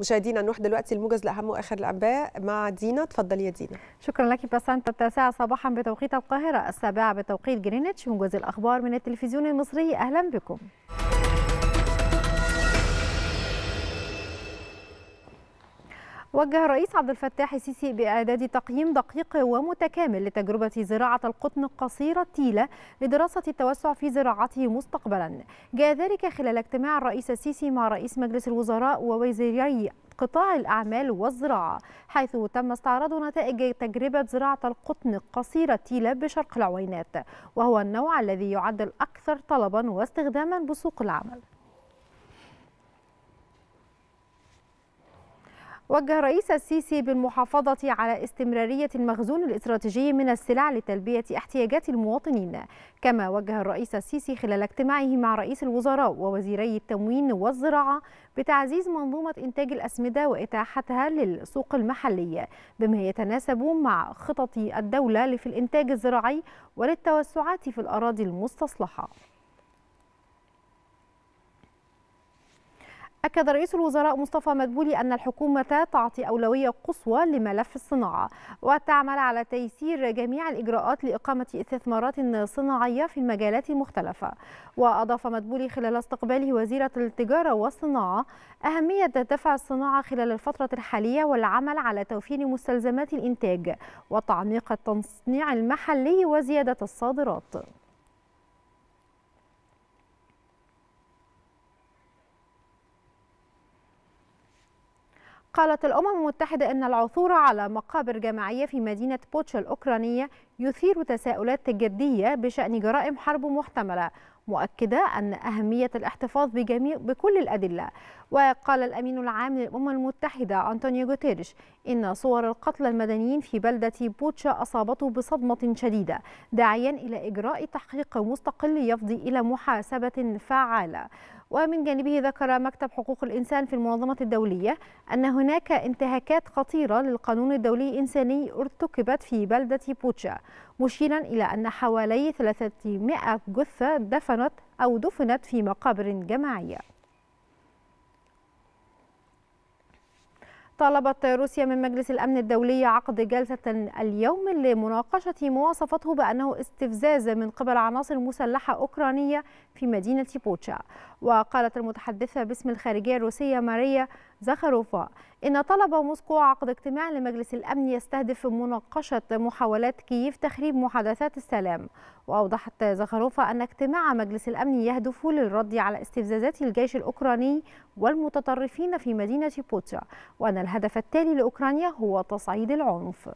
مشاهدينا نروح دلوقتي الموجز لاهم واخر الانباء مع دينا تفضل يا دينا شكرا لك بسنت التاسعه صباحا بتوقيت القاهره السابعه بتوقيت جرينتش موجز الاخبار من التلفزيون المصري اهلا بكم وجه الرئيس عبد الفتاح السيسي بإعداد تقييم دقيق ومتكامل لتجربة زراعة القطن القصيرة التيلة لدراسة التوسع في زراعته مستقبلا جاء ذلك خلال اجتماع الرئيس السيسي مع رئيس مجلس الوزراء ووزيري قطاع الأعمال والزراعة حيث تم استعراض نتائج تجربة زراعة القطن القصيرة التيلة بشرق العوينات وهو النوع الذي يعد الأكثر طلبا واستخداما بسوق العمل وجه رئيس السيسي بالمحافظة على استمرارية المخزون الاستراتيجي من السلع لتلبية احتياجات المواطنين كما وجه الرئيس السيسي خلال اجتماعه مع رئيس الوزراء ووزيري التموين والزراعة بتعزيز منظومة إنتاج الأسمدة وإتاحتها للسوق المحلية بما يتناسب مع خطط الدولة في الإنتاج الزراعي وللتوسعات في الأراضي المستصلحة أكد رئيس الوزراء مصطفى مدبولي أن الحكومة تعطي أولوية قصوى لملف الصناعة وتعمل على تيسير جميع الإجراءات لإقامة استثمارات صناعية في المجالات المختلفة وأضاف مدبولي خلال استقباله وزيرة التجارة والصناعة أهمية دفع الصناعة خلال الفترة الحالية والعمل على توفير مستلزمات الإنتاج وتعميق التصنيع المحلي وزيادة الصادرات قالت الأمم المتحدة أن العثور على مقابر جماعية في مدينة بوتش الأوكرانية يثير تساؤلات جدية بشأن جرائم حرب محتملة مؤكدة أن أهمية الاحتفاظ بجميع بكل الأدلة وقال الأمين العام للأمم المتحدة أنطونيو جوتيرش إن صور القتلى المدنيين في بلدة بوتشا أصابته بصدمة شديدة داعيا إلى إجراء تحقيق مستقل يفضي إلى محاسبة فعالة ومن جانبه ذكر مكتب حقوق الإنسان في المنظمة الدولية أن هناك انتهاكات خطيرة للقانون الدولي الإنساني ارتكبت في بلدة بوتشا مشيرا إلى أن حوالي 300 جثة دفنت أو دفنت في مقابر جماعية طالبت روسيا من مجلس الأمن الدولي عقد جلسة اليوم لمناقشة مواصفته بأنه استفزاز من قبل عناصر مسلحة أوكرانية في مدينة بوتشا وقالت المتحدثة باسم الخارجية الروسية ماريا زخاروفا إن طلب موسكو عقد اجتماع لمجلس الأمن يستهدف مناقشة محاولات كييف تخريب محادثات السلام وأوضحت زخاروفا أن اجتماع مجلس الأمن يهدف للرد على استفزازات الجيش الأوكراني والمتطرفين في مدينة بوتشا وأن الهدف التالي لأوكرانيا هو تصعيد العنف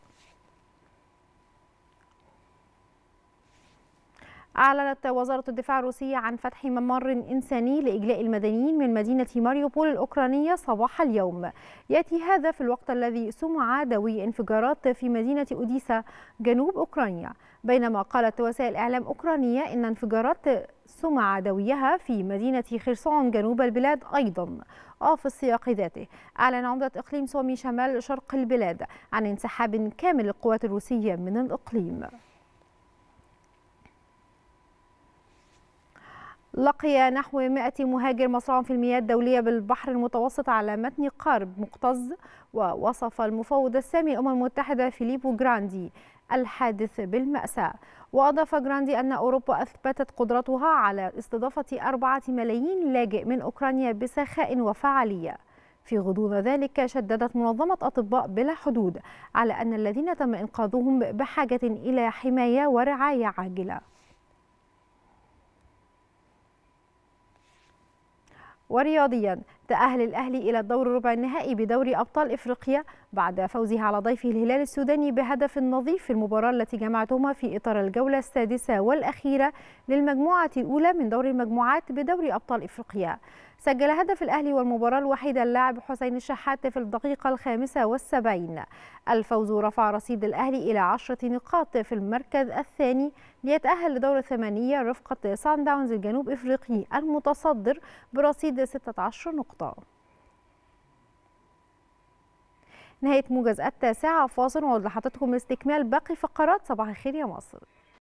أعلنت وزارة الدفاع الروسية عن فتح ممر إنساني لإجلاء المدنيين من مدينة ماريوبول الأوكرانية صباح اليوم يأتي هذا في الوقت الذي سمع دوي انفجارات في مدينة أوديسا جنوب أوكرانيا بينما قالت وسائل إعلام أوكرانية إن انفجارات سمع دويها في مدينة خرسون جنوب البلاد أيضا وفي آه، السياق ذاته أعلن عمدة إقليم سومي شمال شرق البلاد عن انسحاب كامل للقوات الروسية من الإقليم لقي نحو 100 مهاجر مصروعا في المياه الدولية بالبحر المتوسط على متن قارب مقتز ووصف المفوض السامي الأمم المتحدة فيليبو جراندي الحادث بالمأساة وأضاف جراندي أن أوروبا أثبتت قدرتها على استضافة أربعة ملايين لاجئ من أوكرانيا بسخاء وفعالية في غضون ذلك شددت منظمة أطباء بلا حدود على أن الذين تم إنقاذهم بحاجة إلى حماية ورعاية عاجلة ورياضيا تأهل الأهلي إلى الدور الربع النهائي بدوري أبطال إفريقيا بعد فوزه على ضيفه الهلال السوداني بهدف نظيف في المباراة التي جمعتهما في إطار الجولة السادسة والأخيرة للمجموعة الأولى من دور المجموعات بدوري أبطال إفريقيا سجل هدف الأهلي والمباراة الوحيدة اللاعب حسين الشحات في الدقيقة الخامسة والسبعين الفوز رفع رصيد الأهلي إلى عشرة نقاط في المركز الثاني ليتأهل لدور الثمانية رفقة سان داونز الجنوب إفريقي المتصدر برصيد 16 نقطة نهاية موجز التاسعة فاصل ونعود لحضرتكم لاستكمال باقي فقرات صباح الخير يا مصر